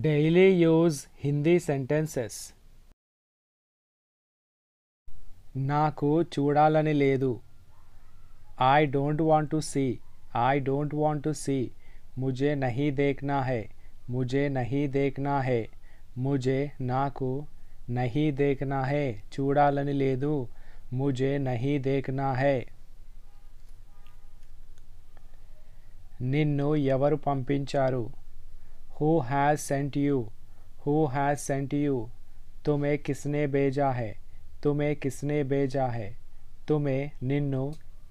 daily use Hindi sentences चूड़ी I don't want to see I don't want to see मुझे नहीं देखना है मुझे नहीं देखना है मुझे नाकु नहीं देखना है चूड़ी मुझे नहीं देखना है निन्नु पंपिंचारू who has sent you who has sent you तुम्हें किसने भेजा है तुम्हें किसने भेजा है तुम्हें निन्नु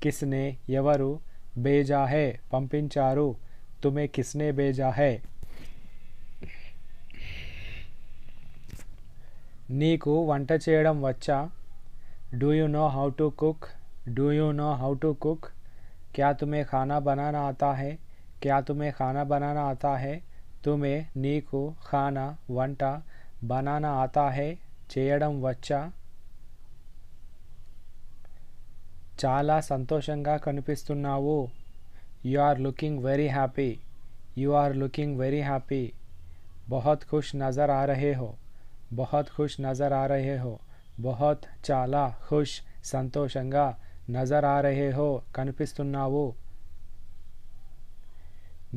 किसने यवरु भेजा है पंपिंचारु तुम्हें किसने भेजा है నీకు వంట చేయడం వచ్చా do you know how to cook do you know how to cook क्या तुम्हें खाना बनाना आता है क्या तुम्हें खाना बनाना आता है तुम्हें नीक खाना वंट बनाना आता है चेयर वच्चा चला सतोष का कू are looking very happy you are very happy बहुत खुश नज़र आ रहे हो बहुत खुश नज़र आ रहे हो बहुत चला खुश सतोष का नज़र आ रहे हो कू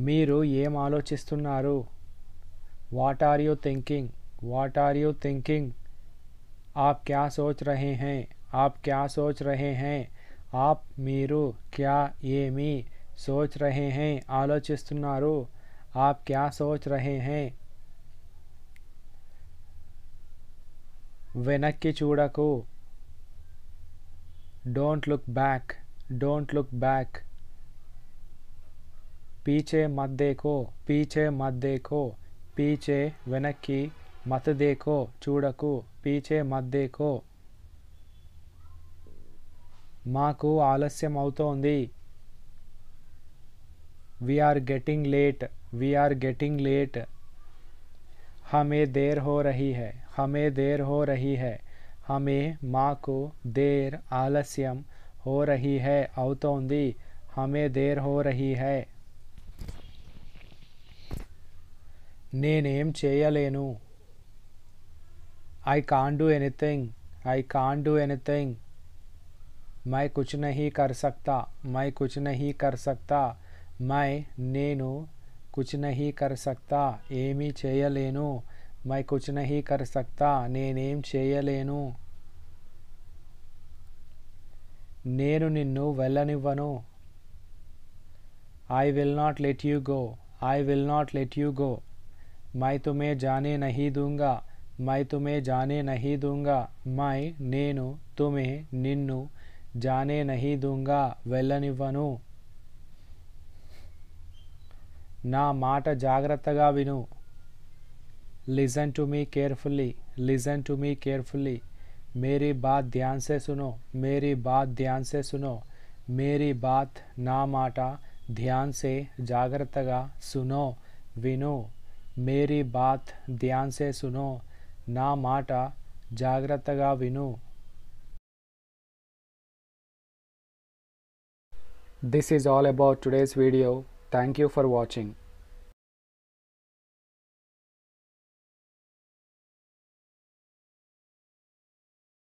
మీరు ఏం what are you thinking what are you thinking आप क्या सोच रहे हैं आप क्या सोच रहे हैं आप मेरो क्या ఏమి सोच रहे हैं ఆలోచిస్తున్నారు आप क्या सोच रहे हैं వెనక్కి చూడకు don't look back don't look back पीछे मत देखो पीछे मत देखो पीछे वन मत देखो चूड़क पीछे मत देखो మాకు we are getting late we are getting late हमें देर हो रही है हमें देर हो रही है हमें माँ को देर आलस्यम हो रही है अवतोदी हमें देर हो रही है నేనేం చేయలేను I can't do anything I can't do anything మై కుచ్ నహీ కర్ సక్తా మై కుచ్ నహీ కర్ సక్తా మై నేను కుచ్ నహీ కర్ సక్తా ఏమీ చేయలేను మై కుచ్ నహీ కర్ సక్తా నేనేం చేయలేను నేను నిన్ను వెళ్ళనివ్వను I will not let you go I will not let you go मैं तुम्हें जाने नहीं दूंगा मैं तुम्हें जाने नहीं दूंगा मैं नैन तुम्हें निन्नु जाने नहीं दूंगा వెళ్ళనివ్వను ना माट జాగ్రత్తగా विनु listen to me carefully listen to me carefully मेरी बात ध्यान से सुनो मेरी बात ध्यान से सुनो मेरी बात ना माटा ध्यान से जाग्रतगा सुनो विनो मेरी बात ध्यान से सुनो ना माट जाग्रत विनु this is all about today's video thank you for watching